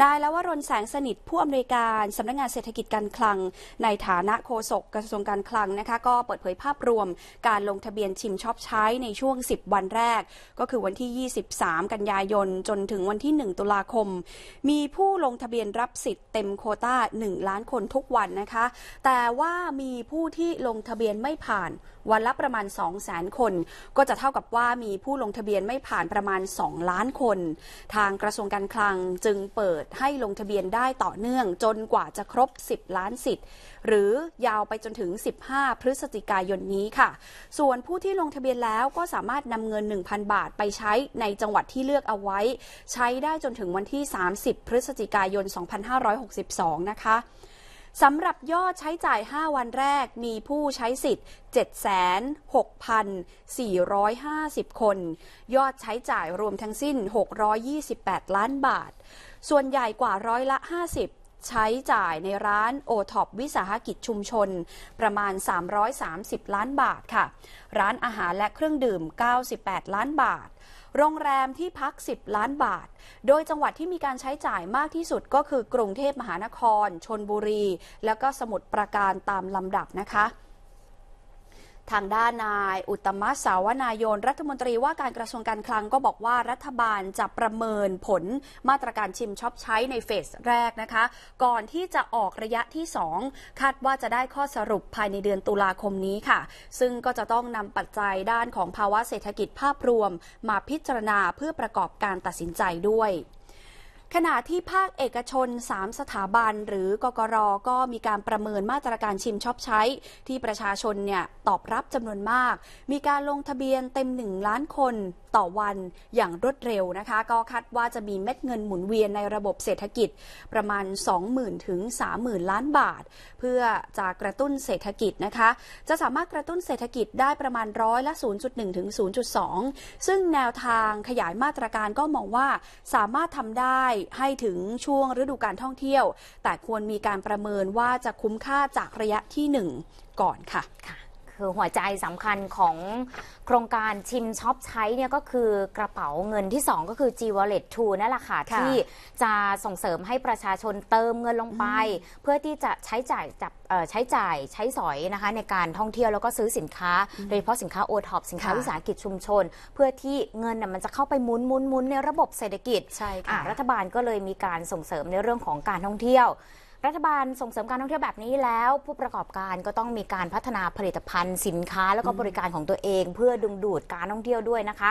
นายลวรนแสงสนิทผู้อำนวยการสำนักงงานเศรษฐกิจการคลัง ในฐานะโฆษกกระทรวงการคลังนะคะก็เปิดเผยภาพรวม การลงทะเบียนชิมช็อปใช้ในช่วง 10 วันแรก ก็คือวันที่ 23 กันยายน จนถึงวันที่ 1 ตุลาคม มีผู้ลงทะเบียนรับสิทธิ์เต็มโคต้า 1 ล้านคนทุกวันนะคะ แต่ว่ามีผู้ที่ลงทะเบียนไม่ผ่านวันละประมาณ 2 0 0 0 0นคน ก็จะเท่ากับว่ามีผู้ลงทะเบียนไม่ผ่านประมาณ 2 ล้านคน ทางกระทรวงการคลังจึงเปิดดให้ลงทะเบียนได้ต่อเนื่องจนกว่าจะครบ 10 ล้านสิทธิ์หรือยาวไปจนถึง 15 พฤศจิกายนนี้ค่ะ ส่วนผู้ที่ลงทะเบียนแล้วก็สามารถนำเงิน 1,000 บาทไปใช้ในจังหวัดที่เลือกเอาไว้ ใช้ได้จนถึงวันที่ 30 พฤศจิกายน2562 นะคะสำหรับยอดใช้จ่าย 5 วันแรกมีผู้ใช้สิทธิ์ 7,6,450 คน ยอดใช้จ่ายรวมทั้งสิ้น 628 ล้านบาท ส่วนใหญ่กว่าร้อยละ 50ใช้จ่ายในร้านโอท็อปวิสาหกิจชุมชน ประมาณ 330 ล้านบาทค่ะ ร้านอาหารและเครื่องดื่ม 98 ล้านบาท โรงแรมที่พัก 10 ล้านบาท โดยจังหวัดที่มีการใช้จ่ายมากที่สุดก็คือกรุงเทพมหานคร ชนบุรี แล้วก็สมุทรปราการตามลำดับนะคะทางด้านนายอุตมะสาวนายนรัฐมนตรีว่าการกระทรวงการคลังก็บอกว่ารัฐบาลจะประเมินผลมาตรการชิมช็อปใช้ในเฟสแรกนะคะ ก่อนที่จะออกระยะที่ 2คาดว่าจะได้ข้อสรุปภายในเดือนตุลาคมนี้ค่ะ ซึ่งก็จะต้องนำปัจจัยด้านของภาวะเศรษฐกิจภาพรวมมาพิจารณาเพื่อประกอบการตัดสินใจด้วยขณะที่ภาคเอกชน 3 สถาบัน หรือกกรก็มีการประเมินมาตรการชิมช็อปใช้ ที่ประชาชนเนี่ยตอบรับจำนวนมาก มีการลงทะเบียนเต็ม 1 ล้านคนต่อวันอย่างรวดเร็วนะคะ ก็คาดว่าจะมีเม็ดเงินหมุนเวียนในระบบเศรษฐกิจประมาณ 20,000ถึง 30,000ล้านบาทเพื่อจะกระตุ้นเศรษฐกิจนะคะ จะสามารถกระตุ้นเศรษฐกิจได้ประมาณร้อยละ0.1ถึง0.2 ซึ่งแนวทางขยายมาตรการก็มองว่าสามารถทำได้ให้ถึงช่วงฤดูการท่องเที่ยว แต่ควรมีการประเมินว่าจะคุ้มค่าจากระยะที่ 1 ก่อนค่ะคะคือหัวใจสำคัญของโครงการชิมช็อปใช้เนี่ยก็คือกระเป๋าเงินที่ 2 ก็คือ G Wallet 2นั่นแหละค่ะ ที่จะส่งเสริมให้ประชาชนเติมเงินลงไป เพื่อที่จะใช้จ่ายจับใช้จ่ายใช้สอยนะคะในการท่องเที่ยวแล้วก็ซื้อสินค้า โดยเฉพาะสินค้าโอท็อปสินค้าวิสาหกิจชุมชน เพื่อที่เงินมันจะเข้าไปหมุนหมุนหมุนในระบบเศรษฐกิจใช่ค่ะรัฐบาลก็เลยมีการส่งเสริมในเรื่องของการท่องเที่ยวรัฐบาลส่งเสริมการท่องเที่ยวแบบนี้แล้ว ผู้ประกอบการก็ต้องมีการพัฒนาผลิตภัณฑ์สินค้าแล้วก็บริการของตัวเองเพื่อดึงดูดการท่องเที่ยวด้วยนะคะ